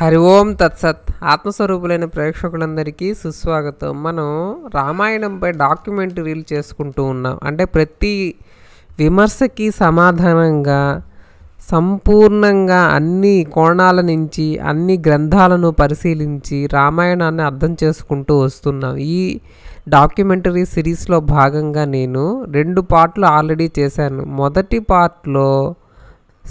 హరి ఓం తత్సత్ ఆత్మస్వరూపులైన ప్రేక్షకులందరికీ సుస్వాగతం మనం రామాయణంపై డాక్యుమెంటరీలు చేసుకుంటూ ఉన్నాం అంటే ప్రతి విమర్శకి సమాధానంగా సంపూర్ణంగా అన్ని కోణాల నుంచి అన్ని గ్రంథాలను పరిశీలించి రామాయణాన్ని అర్థం చేసుకుంటూ వస్తున్నాం ఈ డాక్యుమెంటరీ సిరీస్లో భాగంగా నేను రెండు పార్ట్లు ఆల్రెడీ చేశాను మొదటి పార్ట్లో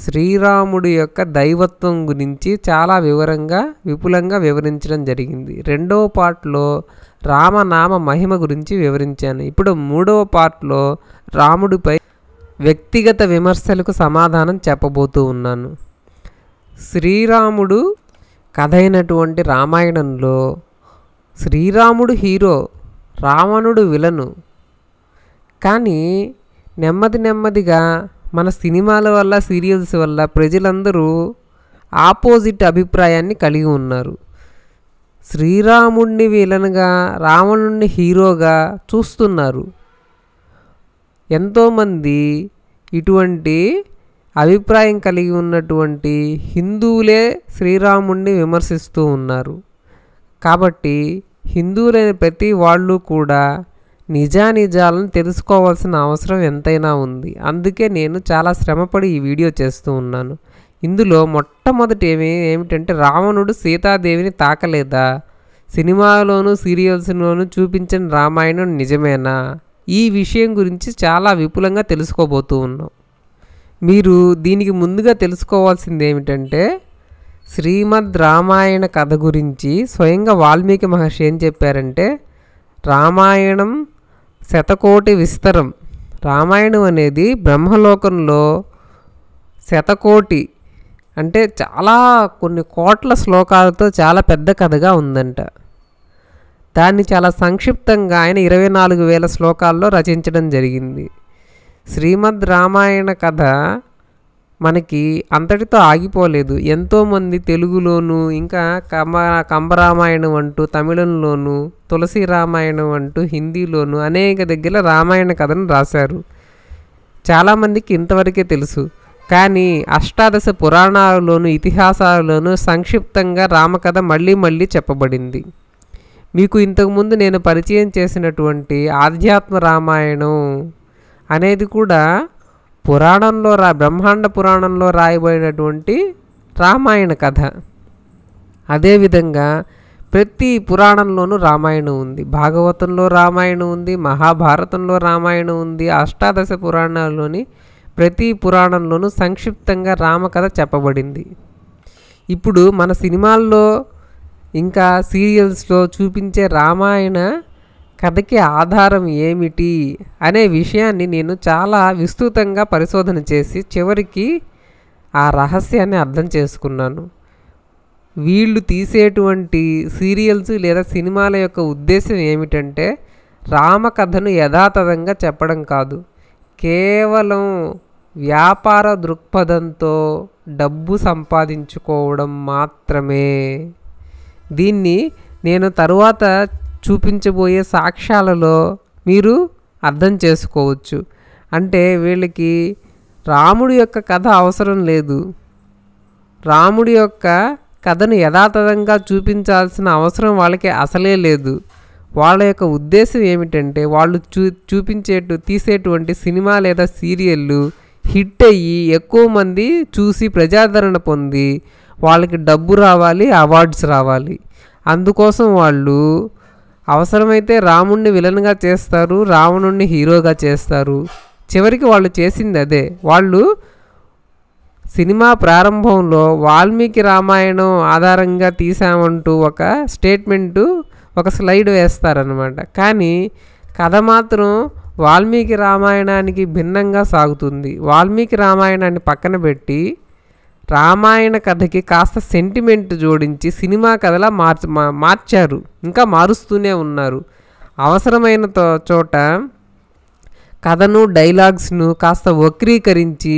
శ్రీరాముడి యొక్క దైవత్వం గురించి చాలా వివరంగా విపులంగా వివరించడం జరిగింది రెండవ పార్ట్లో రామనామ మహిమ గురించి వివరించాను ఇప్పుడు మూడవ పార్ట్లో రాముడిపై వ్యక్తిగత విమర్శలకు సమాధానం చెప్పబోతూ ఉన్నాను శ్రీరాముడు కథ అయినటువంటి రామాయణంలో శ్రీరాముడు హీరో రావణుడు విలను కానీ నెమ్మది నెమ్మదిగా మన సినిమాల వల్ల సీరియల్స్ వల్ల ప్రజలందరూ ఆపోజిట్ అభిప్రాయాన్ని కలిగి ఉన్నారు శ్రీరాముడిని విలన్గా రావణుణ్ణి హీరోగా చూస్తున్నారు ఎంతోమంది ఇటువంటి అభిప్రాయం కలిగి ఉన్నటువంటి హిందువులే శ్రీరాముణ్ణి విమర్శిస్తూ ఉన్నారు కాబట్టి హిందువులైన ప్రతి వాళ్ళు కూడా నిజానిజాలను తెలుసుకోవాల్సిన అవసరం ఎంతైనా ఉంది అందుకే నేను చాలా శ్రమపడి ఈ వీడియో చేస్తూ ఉన్నాను ఇందులో మొట్టమొదటి ఏమి ఏమిటంటే రావణుడు సీతాదేవిని తాకలేదా సినిమాలోనూ సీరియల్స్లోనూ చూపించిన రామాయణం నిజమేనా ఈ విషయం గురించి చాలా విపులంగా తెలుసుకోబోతూ ఉన్నాం మీరు దీనికి ముందుగా తెలుసుకోవాల్సింది ఏమిటంటే శ్రీమద్ రామాయణ కథ గురించి స్వయంగా వాల్మీకి మహర్షి ఏం చెప్పారంటే రామాయణం శతకోటి విస్తరం రామాయణం అనేది బ్రహ్మలోకంలో శతకోటి అంటే చాలా కొన్ని కోట్ల శ్లోకాలతో చాలా పెద్ద కథగా ఉందంట దాన్ని చాలా సంక్షిప్తంగా ఆయన ఇరవై నాలుగు వేల శ్లోకాల్లో రచించడం జరిగింది శ్రీమద్ రామాయణ కథ మనకి అంతటితో ఆగిపోలేదు ఎంతోమంది తెలుగులోను ఇంకా కమ కంబరామాయణం అంటూ తమిళంలోను తులసి రామాయణం అంటూ హిందీలోను అనేక దగ్గర రామాయణ కథను రాశారు చాలామందికి ఇంతవరకే తెలుసు కానీ అష్టాదశ పురాణాలలోను ఇతిహాసాలలోను సంక్షిప్తంగా రామకథ మళ్ళీ మళ్ళీ చెప్పబడింది మీకు ఇంతకుముందు నేను పరిచయం చేసినటువంటి ఆధ్యాత్మ రామాయణం అనేది కూడా పురాణంలో రా బ్రహ్మాండ పురాణంలో రాయబడినటువంటి రామాయణ కథ అదేవిధంగా ప్రతి పురాణంలోనూ రామాయణం ఉంది భాగవతంలో రామాయణం ఉంది మహాభారతంలో రామాయణం ఉంది అష్టాదశ పురాణాల్లోని ప్రతి పురాణంలోనూ సంక్షిప్తంగా రామకథ చెప్పబడింది ఇప్పుడు మన సినిమాల్లో ఇంకా సీరియల్స్లో చూపించే రామాయణ కథకి ఆధారం ఏమిటి అనే విషయాన్ని నేను చాలా విస్తృతంగా పరిశోధన చేసి చివరికి ఆ రహస్యాన్ని అర్థం చేసుకున్నాను వీళ్ళు తీసేటువంటి సీరియల్స్ లేదా సినిమాల యొక్క ఉద్దేశం ఏమిటంటే రామకథను యథాతథంగా చెప్పడం కాదు కేవలం వ్యాపార దృక్పథంతో డబ్బు సంపాదించుకోవడం మాత్రమే దీన్ని నేను తరువాత చూపించబోయే సాక్ష్యాలలో మీరు అర్థం చేసుకోవచ్చు అంటే వీళ్ళకి రాముడి యొక్క కథ అవసరం లేదు రాముడి యొక్క కథను యథాతథంగా చూపించాల్సిన అవసరం వాళ్ళకి అసలే లేదు వాళ్ళ యొక్క ఉద్దేశం ఏమిటంటే వాళ్ళు చూ చూపించేటు తీసేటువంటి సినిమా లేదా సీరియళ్ళు హిట్ అయ్యి ఎక్కువ మంది చూసి ప్రజాదరణ పొంది వాళ్ళకి డబ్బు రావాలి అవార్డ్స్ రావాలి అందుకోసం వాళ్ళు అవసరమైతే రాముణ్ణి విలన్గా చేస్తారు రావణుణ్ణి హీరోగా చేస్తారు చివరికి వాళ్ళు చేసింది అదే వాళ్ళు సినిమా ప్రారంభంలో వాల్మీకి రామాయణం ఆధారంగా తీసామంటూ ఒక స్టేట్మెంటు ఒక స్లైడ్ వేస్తారనమాట కానీ కథ మాత్రం వాల్మీకి రామాయణానికి భిన్నంగా సాగుతుంది వాల్మీకి రామాయణాన్ని పక్కన పెట్టి రామాయణ కథకి కాస్త సెంటిమెంట్ జోడించి సినిమా కథలా మార్చ మార్చారు ఇంకా మారుస్తూనే ఉన్నారు అవసరమైన చోట కథను డైలాగ్స్ను కాస్త వక్రీకరించి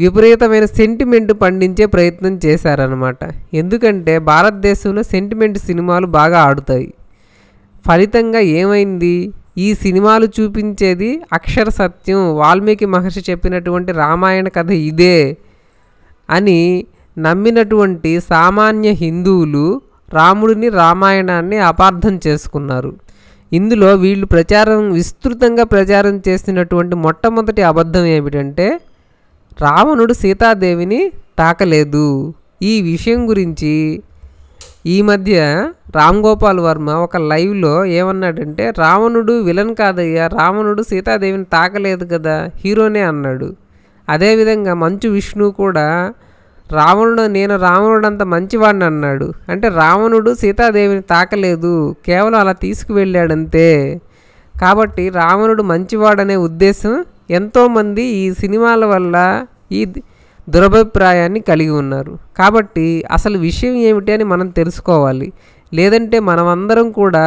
విపరీతమైన సెంటిమెంట్ పండించే ప్రయత్నం చేశారనమాట ఎందుకంటే భారతదేశంలో సెంటిమెంట్ సినిమాలు బాగా ఆడుతాయి ఫలితంగా ఏమైంది ఈ సినిమాలు చూపించేది అక్షర సత్యం వాల్మీకి మహర్షి చెప్పినటువంటి రామాయణ కథ ఇదే అని నమ్మినటువంటి సామాన్య హిందువులు రాముడిని రామాయణాన్ని అపార్థం చేసుకున్నారు ఇందులో వీళ్ళు ప్రచారం విస్తృతంగా ప్రచారం చేసినటువంటి మొట్టమొదటి అబద్ధం ఏమిటంటే రావణుడు సీతాదేవిని తాకలేదు ఈ విషయం గురించి ఈ మధ్య రామ్ గోపాల్ వర్మ ఒక లైవ్లో ఏమన్నాడంటే రావణుడు విలన్ కాదయ్యా రావణుడు సీతాదేవిని తాకలేదు కదా హీరోనే అన్నాడు అదేవిధంగా మంచు విష్ణు కూడా రావణుడు నేను రావణుడు అంత మంచివాడిని అన్నాడు అంటే రావణుడు సీతాదేవిని తాకలేదు కేవలం అలా తీసుకువెళ్ళాడంతే కాబట్టి రావణుడు మంచివాడనే ఉద్దేశం ఎంతోమంది ఈ సినిమాల వల్ల ఈ దురభిప్రాయాన్ని కలిగి ఉన్నారు కాబట్టి అసలు విషయం ఏమిటి అని మనం తెలుసుకోవాలి లేదంటే మనమందరం కూడా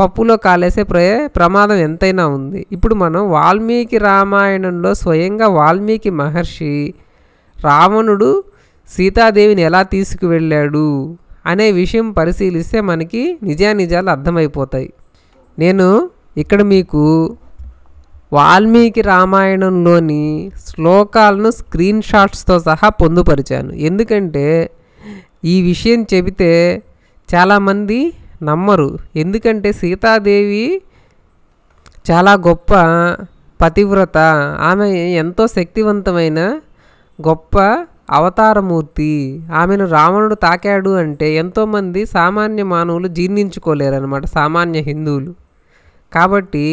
పప్పులో కాలేసే ప్రయే ప్రమాదం ఎంతైనా ఉంది ఇప్పుడు మనం వాల్మీకి రామాయణంలో స్వయంగా వాల్మీకి మహర్షి రావణుడు సీతాదేవిని ఎలా తీసుకువెళ్ళాడు అనే విషయం పరిశీలిస్తే మనకి నిజానిజాలు అర్థమైపోతాయి నేను ఇక్కడ మీకు వాల్మీకి రామాయణంలోని శ్లోకాలను స్క్రీన్ షాట్స్తో సహా పొందుపరిచాను ఎందుకంటే ఈ విషయం చెబితే చాలామంది నమ్మరు ఎందుకంటే సీతాదేవి చాలా గొప్ప పతివ్రత ఆమె ఎంతో శక్తివంతమైన గొప్ప అవతారమూర్తి ఆమెను రావణుడు తాకాడు అంటే ఎంతోమంది సామాన్య మానవులు జీర్ణించుకోలేరనమాట సామాన్య హిందువులు కాబట్టి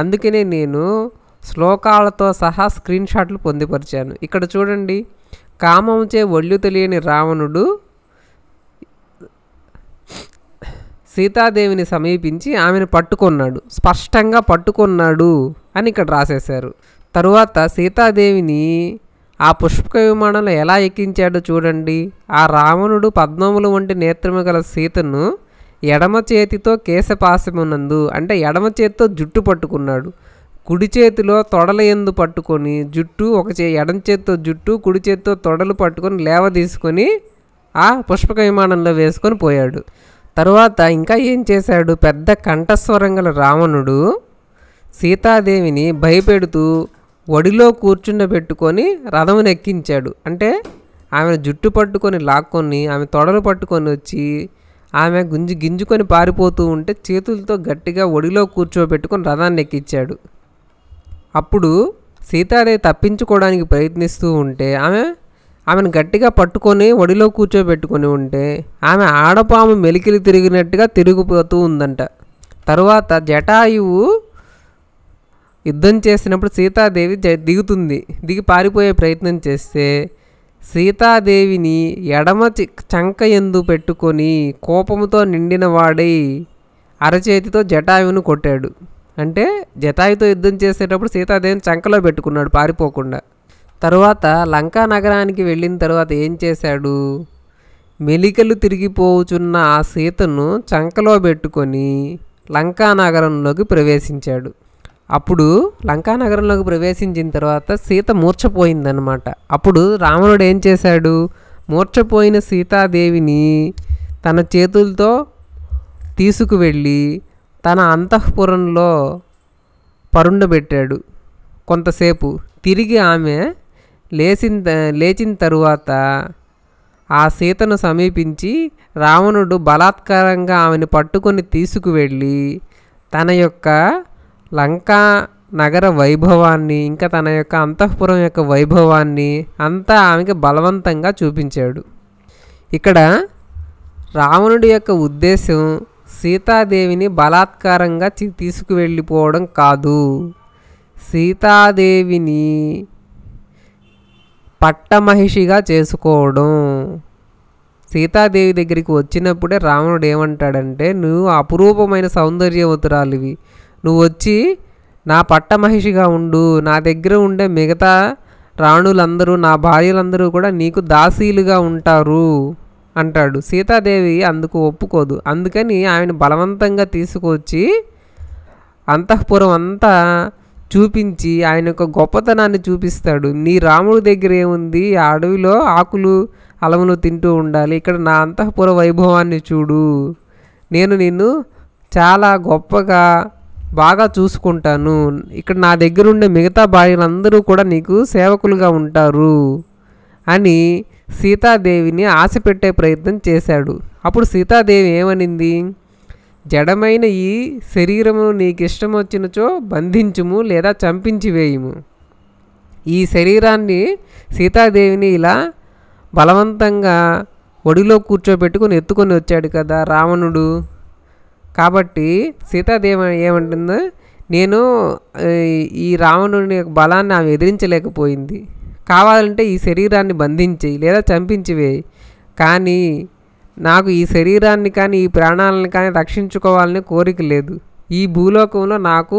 అందుకనే నేను శ్లోకాలతో సహా స్క్రీన్ షాట్లు పొందుపరిచాను ఇక్కడ చూడండి కామంచే ఒళ్ళు తెలియని రావణుడు సీతాదేవిని సమీపించి ఆమెను పట్టుకున్నాడు స్పష్టంగా పట్టుకున్నాడు అని ఇక్కడ రాసేశారు తరువాత సీతాదేవిని ఆ పుష్పక విమానంలో ఎలా ఎక్కించాడో చూడండి ఆ రావణుడు పద్మములు వంటి నేత్రము గల సీతను ఎడమ చేతితో కేశపాశమునందు అంటే ఎడమ చేతితో జుట్టు పట్టుకున్నాడు కుడి చేతిలో తొడల ఎందు పట్టుకొని జుట్టు ఒక చే ఎడం చేతితో జుట్టు కుడి చేతితో తొడలు పట్టుకొని లేవ తీసుకొని ఆ పుష్పక విమానంలో వేసుకొని పోయాడు తరువాత ఇంకా ఏం చేశాడు పెద్ద కంఠస్వరం గల రావణుడు సీతాదేవిని భయపెడుతూ ఒడిలో కూర్చుండబెట్టుకొని రథమును ఎక్కించాడు అంటే ఆమె జుట్టు పట్టుకొని లాక్కొని ఆమె తొడలు పట్టుకొని వచ్చి ఆమె గుంజి గింజుకొని పారిపోతూ ఉంటే చేతులతో గట్టిగా ఒడిలో కూర్చోబెట్టుకొని రథాన్ని ఎక్కించాడు అప్పుడు సీతాదేవి తప్పించుకోవడానికి ప్రయత్నిస్తూ ఉంటే ఆమె ఆమెను గట్టిగా పట్టుకొని ఒడిలో కూర్చోబెట్టుకొని ఉంటే ఆమె ఆడపాము మెలికిలి తిరిగినట్టుగా తిరిగిపోతూ ఉందంట తరువాత జటాయువు యుద్ధం చేసినప్పుడు సీతాదేవి దిగుతుంది దిగి పారిపోయే ప్రయత్నం చేస్తే సీతాదేవిని ఎడమ చంక ఎందు పెట్టుకొని కోపంతో నిండిన వాడై అరచేతితో జటాయువును కొట్టాడు అంటే జటాయుతో యుద్ధం చేసేటప్పుడు సీతాదేవిని చంకలో పెట్టుకున్నాడు పారిపోకుండా తరువాత లంకా నగరానికి వెళ్ళిన తర్వాత ఏం చేశాడు మెలికలు తిరిగిపోవుచున్న ఆ సీతను చంకలో పెట్టుకొని లంకా నగరంలోకి ప్రవేశించాడు అప్పుడు లంకా నగరంలోకి ప్రవేశించిన తర్వాత సీత మూర్చపోయిందనమాట అప్పుడు రావణుడు ఏం చేశాడు మూర్చపోయిన సీతాదేవిని తన చేతులతో తీసుకువెళ్ళి తన అంతఃపురంలో పరుండబెట్టాడు కొంతసేపు తిరిగి ఆమె లేచిన లేచిన తరువాత ఆ సీతను సమీపించి రావణుడు బలాత్కారంగా ఆమెను పట్టుకొని తీసుకువెళ్ళి తన యొక్క లంకా నగర వైభవాన్ని ఇంకా తన యొక్క అంతఃపురం యొక్క వైభవాన్ని అంతా ఆమెకి బలవంతంగా చూపించాడు ఇక్కడ రావణుడి యొక్క ఉద్దేశం సీతాదేవిని బలాత్కారంగా తీసుకువెళ్ళిపోవడం కాదు సీతాదేవిని పట్టమహిషిగా చేసుకోవడం సీతాదేవి దగ్గరికి వచ్చినప్పుడే రావణుడు ఏమంటాడంటే నువ్వు అపురూపమైన సౌందర్యవతురాలివి నువ్వు వచ్చి నా పట్టమహిషిగా ఉండు నా దగ్గర ఉండే మిగతా రాణులందరూ నా భార్యలందరూ కూడా నీకు దాసీలుగా ఉంటారు అంటాడు సీతాదేవి అందుకు ఒప్పుకోదు అందుకని ఆమెను బలవంతంగా తీసుకొచ్చి అంతఃపురం అంతా చూపించి ఆయన యొక్క గొప్పతనాన్ని చూపిస్తాడు నీ రాముడి దగ్గర ఏముంది అడవిలో ఆకులు అలములు తింటూ ఉండాలి ఇక్కడ నా అంతఃపుర వైభవాన్ని చూడు నేను నిన్ను చాలా గొప్పగా బాగా చూసుకుంటాను ఇక్కడ నా దగ్గర ఉండే మిగతా భార్యలందరూ కూడా నీకు సేవకులుగా ఉంటారు అని సీతాదేవిని ఆశ పెట్టే ప్రయత్నం చేశాడు అప్పుడు సీతాదేవి ఏమనింది జడమైన ఈ శరీరమును నీకు ఇష్టం వచ్చినచో బంధించుము లేదా చంపించి వేయుము ఈ శరీరాన్ని సీతాదేవిని ఇలా బలవంతంగా ఒడిలో కూర్చోబెట్టుకుని ఎత్తుకొని వచ్చాడు కదా రావణుడు కాబట్టి సీతాదేవి ఏమంటుంది నేను ఈ రావణుని యొక్క బలాన్ని ఆమె ఎదిరించలేకపోయింది కావాలంటే ఈ శరీరాన్ని బంధించేయి లేదా చంపించివేయి కానీ నాకు ఈ శరీరాన్ని కానీ ఈ ప్రాణాలను కానీ రక్షించుకోవాలని కోరిక లేదు ఈ భూలోకంలో నాకు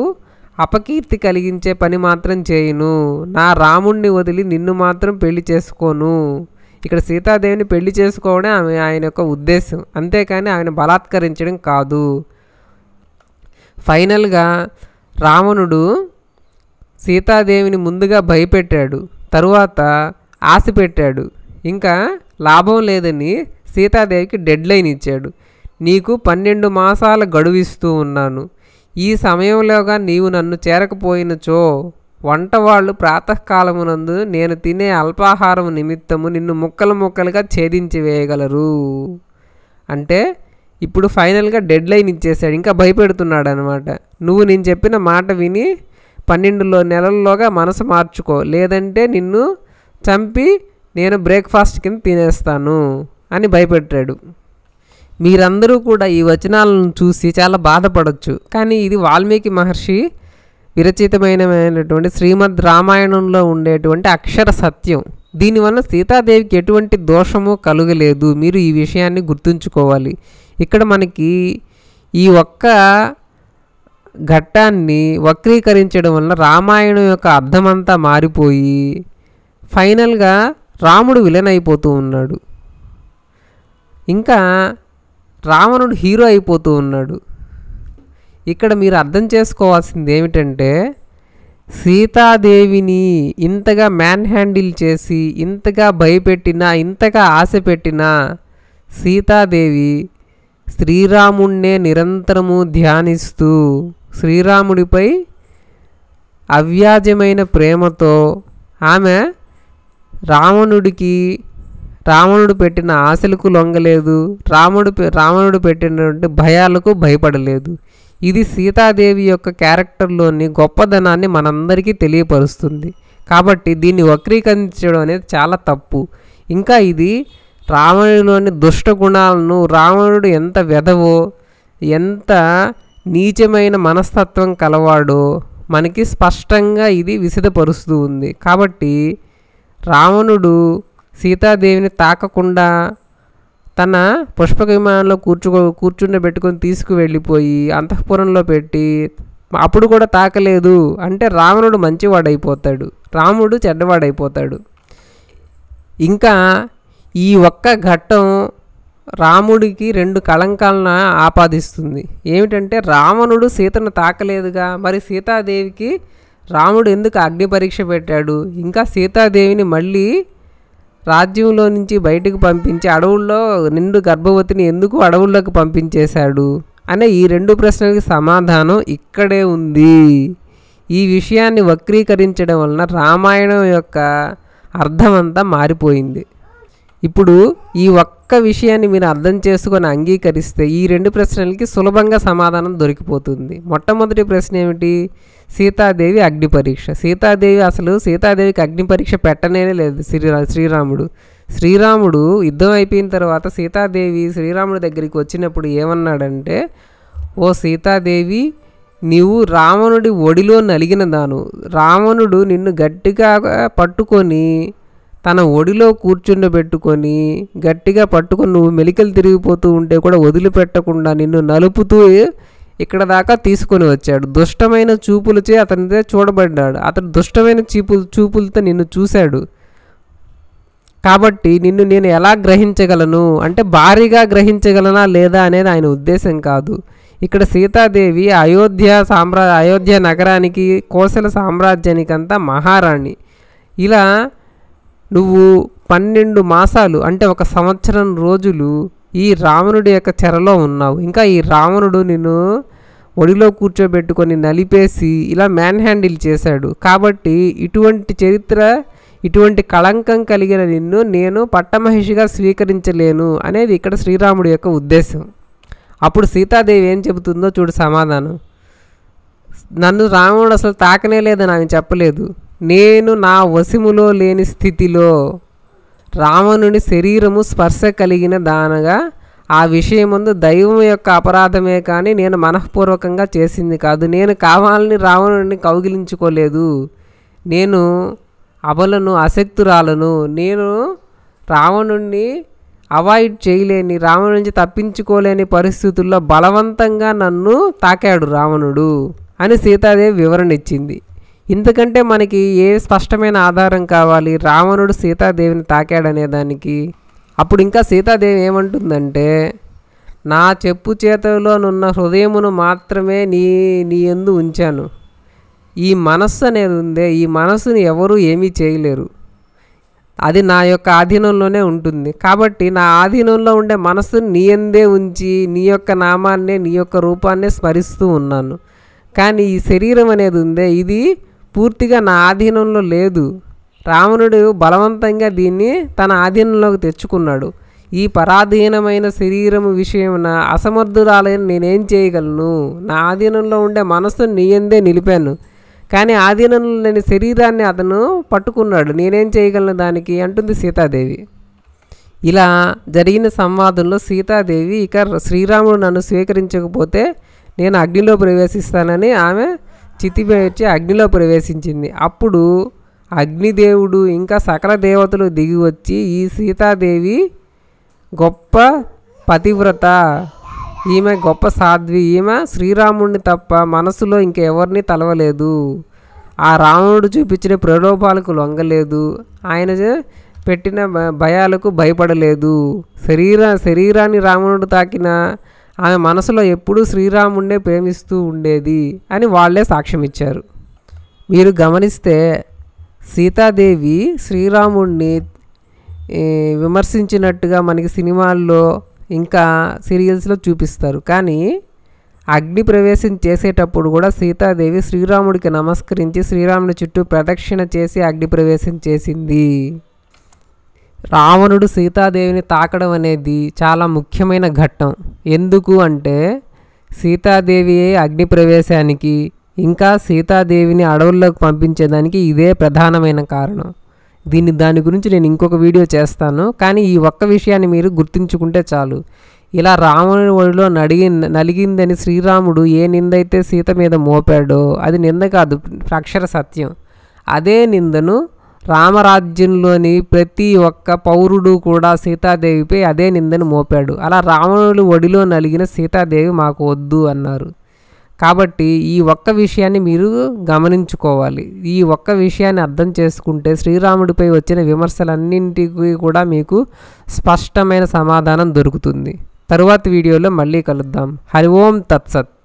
అపకీర్తి కలిగించే పని మాత్రం చేయను నా రాముణ్ణి వదిలి నిన్ను మాత్రం పెళ్లి చేసుకోను ఇక్కడ సీతాదేవిని పెళ్లి చేసుకోవడం ఆమె ఆయన యొక్క ఉద్దేశం అంతేకాని ఆయన బలాత్కరించడం కాదు ఫైనల్గా రావణుడు సీతాదేవిని ముందుగా భయపెట్టాడు తరువాత ఆశ పెట్టాడు ఇంకా లాభం లేదని సీతాదేవికి డెడ్లైన్ ఇచ్చాడు నీకు పన్నెండు మాసాల గడువిస్తూ ఉన్నాను ఈ సమయంలోగా నీవు నన్ను చేరకపోయినచో వంట వాళ్ళు ప్రాతకాలమునందు నేను తినే అల్పాహారం నిమిత్తము నిన్ను ముక్కలు ముక్కలుగా ఛేదించి వేయగలరు అంటే ఇప్పుడు ఫైనల్గా డెడ్ లైన్ ఇచ్చేసాడు ఇంకా భయపెడుతున్నాడు అనమాట నువ్వు నేను చెప్పిన మాట విని పన్నెండులో నెలల్లోగా మనసు మార్చుకో లేదంటే నిన్ను చంపి నేను బ్రేక్ఫాస్ట్ కింద తినేస్తాను అని భయపెట్టాడు మీరందరూ కూడా ఈ వచనాలను చూసి చాలా బాధపడవచ్చు కానీ ఇది వాల్మీకి మహర్షి విరచితమైనటువంటి శ్రీమద్ రామాయణంలో ఉండేటువంటి అక్షర సత్యం దీనివల్ల సీతాదేవికి ఎటువంటి దోషము కలుగలేదు మీరు ఈ విషయాన్ని గుర్తుంచుకోవాలి ఇక్కడ మనకి ఈ ఒక్క ఘట్టాన్ని వక్రీకరించడం వల్ల రామాయణం యొక్క అర్థమంతా మారిపోయి ఫైనల్గా రాముడు విలన్ అయిపోతూ ఉన్నాడు ఇంకా రావణుడు హీరో అయిపోతూ ఉన్నాడు ఇక్కడ మీరు అర్థం చేసుకోవాల్సింది ఏమిటంటే సీతాదేవిని ఇంతగా మ్యాన్ హ్యాండిల్ చేసి ఇంతగా భయపెట్టినా ఇంతగా ఆశ పెట్టినా సీతాదేవి శ్రీరాముణ్ణే నిరంతరము ధ్యానిస్తూ శ్రీరాముడిపై అవ్యాజమైన ప్రేమతో ఆమె రావణుడికి రావణుడు పెట్టిన ఆశలకు లొంగలేదు రాముడు రావణుడు పెట్టినటువంటి భయాలకు భయపడలేదు ఇది సీతాదేవి యొక్క క్యారెక్టర్లోని గొప్పదనాన్ని మనందరికీ తెలియపరుస్తుంది కాబట్టి దీన్ని వక్రీకరించడం అనేది చాలా తప్పు ఇంకా ఇది రావణులోని దుష్ట గుణాలను రావణుడు ఎంత వెధవో ఎంత నీచమైన మనస్తత్వం కలవాడో మనకి స్పష్టంగా ఇది విసిదపరుస్తూ ఉంది కాబట్టి రావణుడు సీతాదేవిని తాకకుండా తన పుష్పక విమానంలో కూర్చుకో కూర్చుండ పెట్టుకొని తీసుకువెళ్ళిపోయి అంతఃపురంలో పెట్టి అప్పుడు కూడా తాకలేదు అంటే రావణుడు మంచివాడైపోతాడు రాముడు చెడ్డవాడైపోతాడు ఇంకా ఈ ఒక్క ఘట్టం రాముడికి రెండు కళంకాలను ఆపాదిస్తుంది ఏమిటంటే రావణుడు సీతను తాకలేదుగా మరి సీతాదేవికి రాముడు ఎందుకు అగ్ని పరీక్ష పెట్టాడు ఇంకా సీతాదేవిని మళ్ళీ రాజ్యంలో నుంచి బయటకు పంపించి అడవుల్లో నిండు గర్భవతిని ఎందుకు అడవుల్లోకి పంపించేశాడు అనే ఈ రెండు ప్రశ్నలకి సమాధానం ఇక్కడే ఉంది ఈ విషయాన్ని వక్రీకరించడం వలన రామాయణం యొక్క అర్థమంతా మారిపోయింది ఇప్పుడు ఈ ఒక్క విషయాన్ని మీరు అర్థం చేసుకొని అంగీకరిస్తే ఈ రెండు ప్రశ్నలకి సులభంగా సమాధానం దొరికిపోతుంది మొట్టమొదటి ప్రశ్న ఏమిటి సీతాదేవి అగ్ని పరీక్ష సీతాదేవి అసలు సీతాదేవికి అగ్ని పరీక్ష పెట్టనే లేదు శ్రీరా శ్రీరాముడు శ్రీరాముడు యుద్ధం అయిపోయిన తర్వాత సీతాదేవి శ్రీరాముడి దగ్గరికి వచ్చినప్పుడు ఏమన్నాడంటే ఓ సీతాదేవి నీవు రావణుడి ఒడిలో నలిగిన దాను రావణుడు నిన్ను గట్టిగా పట్టుకొని తన ఒడిలో కూర్చుండబెట్టుకొని గట్టిగా పట్టుకొని నువ్వు మెలికలు తిరిగిపోతూ ఉంటే కూడా వదిలిపెట్టకుండా నిన్ను నలుపుతూ ఇక్కడ దాకా తీసుకొని వచ్చాడు దుష్టమైన చూపులచే అతనిదే చూడబడ్డాడు అతడు దుష్టమైన చూపులు చూపులతో నిన్ను చూశాడు కాబట్టి నిన్ను నేను ఎలా గ్రహించగలను అంటే భారీగా గ్రహించగలనా లేదా అనేది ఆయన ఉద్దేశం కాదు ఇక్కడ సీతాదేవి అయోధ్య సామ్రా అయోధ్య నగరానికి కోసల సామ్రాజ్యానికంతా మహారాణి ఇలా నువ్వు పన్నెండు మాసాలు అంటే ఒక సంవత్సరం రోజులు ఈ రావణుడి యొక్క చెరలో ఉన్నావు ఇంకా ఈ రావణుడు నిన్ను ఒడిలో కూర్చోబెట్టుకొని నలిపేసి ఇలా మ్యాన్ హ్యాండిల్ చేశాడు కాబట్టి ఇటువంటి చరిత్ర ఇటువంటి కళంకం కలిగిన నిన్ను నేను పట్టమహిషిగా స్వీకరించలేను అనేది ఇక్కడ శ్రీరాముడి యొక్క ఉద్దేశం అప్పుడు సీతాదేవి ఏం చెబుతుందో చూడు సమాధానం నన్ను రాముడు అసలు తాకనే లేదని ఆమె చెప్పలేదు నేను నా వశములో లేని స్థితిలో రావణుని శరీరము స్పర్శ కలిగిన దానగా ఆ విషయముందు దైవం యొక్క అపరాధమే కానీ నేను మనఃపూర్వకంగా చేసింది కాదు నేను కావాలని రావణుని కౌగిలించుకోలేదు నేను అబలను అశక్తురాలను నేను రావణుణ్ణి అవాయిడ్ చేయలేని రావణు నుంచి తప్పించుకోలేని పరిస్థితుల్లో బలవంతంగా నన్ను తాకాడు రావణుడు అని సీతాదేవి వివరణ ఇచ్చింది ఇంతకంటే మనకి ఏ స్పష్టమైన ఆధారం కావాలి రావణుడు సీతాదేవిని తాకాడనే దానికి అప్పుడు ఇంకా సీతాదేవి ఏమంటుందంటే నా చెప్పు నున్న హృదయమును మాత్రమే నీ నీ ఎందు ఉంచాను ఈ మనస్సు అనేది ఉందే ఈ మనస్సును ఎవరూ ఏమీ చేయలేరు అది నా యొక్క ఆధీనంలోనే ఉంటుంది కాబట్టి నా ఆధీనంలో ఉండే మనస్సును నీ ఎందే ఉంచి నీ యొక్క నామాన్నే నీ యొక్క రూపాన్నే స్మరిస్తూ ఉన్నాను కానీ ఈ శరీరం అనేది ఉందే ఇది పూర్తిగా నా ఆధీనంలో లేదు రావణుడు బలవంతంగా దీన్ని తన ఆధీనంలోకి తెచ్చుకున్నాడు ఈ పరాధీనమైన శరీరము విషయమున అసమర్థురాలైన నేనేం చేయగలను నా ఆధీనంలో ఉండే మనస్సును నీయందే నిలిపాను కానీ ఆధీనంలో లేని శరీరాన్ని అతను పట్టుకున్నాడు నేనేం చేయగలను దానికి అంటుంది సీతాదేవి ఇలా జరిగిన సంవాదంలో సీతాదేవి ఇక శ్రీరాముడు నన్ను స్వీకరించకపోతే నేను అగ్నిలో ప్రవేశిస్తానని ఆమె చితిపేర్చి అగ్నిలో ప్రవేశించింది అప్పుడు అగ్నిదేవుడు ఇంకా సకల దేవతలు దిగి వచ్చి ఈ సీతాదేవి గొప్ప పతివ్రత ఈమె గొప్ప సాధ్వి ఈమె శ్రీరాముడిని తప్ప మనసులో ఇంకెవరిని తలవలేదు ఆ రావణుడు చూపించిన ప్రలోభాలకు లొంగలేదు ఆయన పెట్టిన భయాలకు భయపడలేదు శరీర శరీరాన్ని రావణుడు తాకిన ఆమె మనసులో ఎప్పుడూ శ్రీరాముణ్ణే ప్రేమిస్తూ ఉండేది అని వాళ్లే సాక్ష్యం ఇచ్చారు మీరు గమనిస్తే సీతాదేవి శ్రీరాముణ్ణి విమర్శించినట్టుగా మనకి సినిమాల్లో ఇంకా సీరియల్స్లో చూపిస్తారు కానీ అగ్ని ప్రవేశం చేసేటప్పుడు కూడా సీతాదేవి శ్రీరాముడికి నమస్కరించి శ్రీరాముడి చుట్టూ ప్రదక్షిణ చేసి అగ్ని ప్రవేశం చేసింది రావణుడు సీతాదేవిని తాకడం అనేది చాలా ముఖ్యమైన ఘట్టం ఎందుకు అంటే సీతాదేవియే అగ్నిప్రవేశానికి ఇంకా సీతాదేవిని అడవుల్లోకి పంపించేదానికి ఇదే ప్రధానమైన కారణం దీన్ని దాని గురించి నేను ఇంకొక వీడియో చేస్తాను కానీ ఈ ఒక్క విషయాన్ని మీరు గుర్తుంచుకుంటే చాలు ఇలా రాముని ఒడిలో నడిగి నలిగిందని శ్రీరాముడు ఏ నిందైతే సీత మీద మోపాడో అది నింద కాదు అక్షర సత్యం అదే నిందను రామరాజ్యంలోని ప్రతి ఒక్క పౌరుడు కూడా సీతాదేవిపై అదే నిందని మోపాడు అలా రావణుడి ఒడిలో నలిగిన సీతాదేవి మాకు వద్దు అన్నారు కాబట్టి ఈ ఒక్క విషయాన్ని మీరు గమనించుకోవాలి ఈ ఒక్క విషయాన్ని అర్థం చేసుకుంటే శ్రీరాముడిపై వచ్చిన విమర్శలన్నింటికి కూడా మీకు స్పష్టమైన సమాధానం దొరుకుతుంది తరువాత వీడియోలో మళ్ళీ కలుద్దాం హరి ఓం తత్సత్